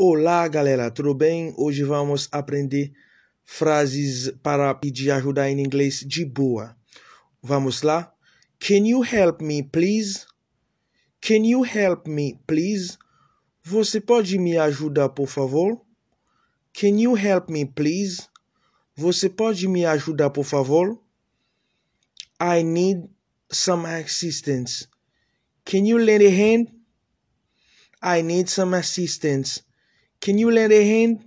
Olá, galera, tudo bem? Hoje vamos aprender frases para pedir ajuda em inglês de boa. Vamos lá? Can you help me, please? Can you help me, please? Você pode me ajudar, por favor? Can you help me, please? Você pode me ajudar, por favor? I need some assistance. Can you lend a hand? I need some assistance. Can you lend a hand?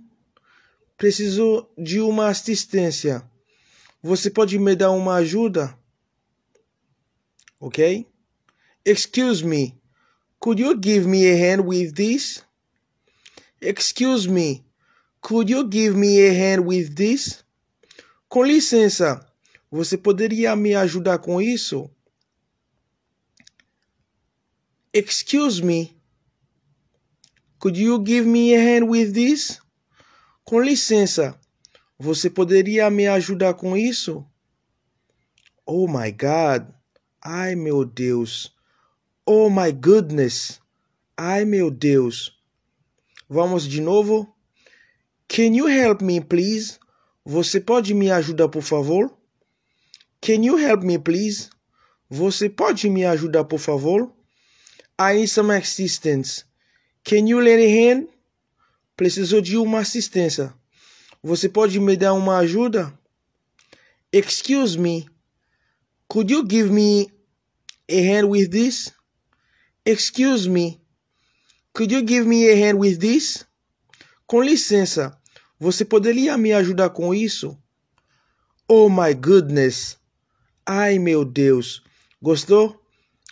Preciso de uma assistência. Você pode me dar uma ajuda? Ok? Excuse me. Could you give me a hand with this? Excuse me. Could you give me a hand with this? Com licença, você poderia me ajudar com isso? Excuse me. Could you give me a hand with this? Com licença, você poderia me ajudar com isso? Oh my God! Ai meu Deus! Oh my goodness! Ai meu Deus! Vamos de novo? Can you help me, please? Você pode me ajudar, por favor? Can you help me, please? Você pode me ajudar, por favor? I need some assistance. Can you lend a hand? Preciso de uma assistência. Você pode me dar uma ajuda? Excuse me. Could you give me a hand with this? Excuse me. Could you give me a hand with this? Com licença, você poderia me ajudar com isso? Oh my goodness! Ai meu Deus! Gostou?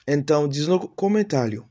Então diz no comentário.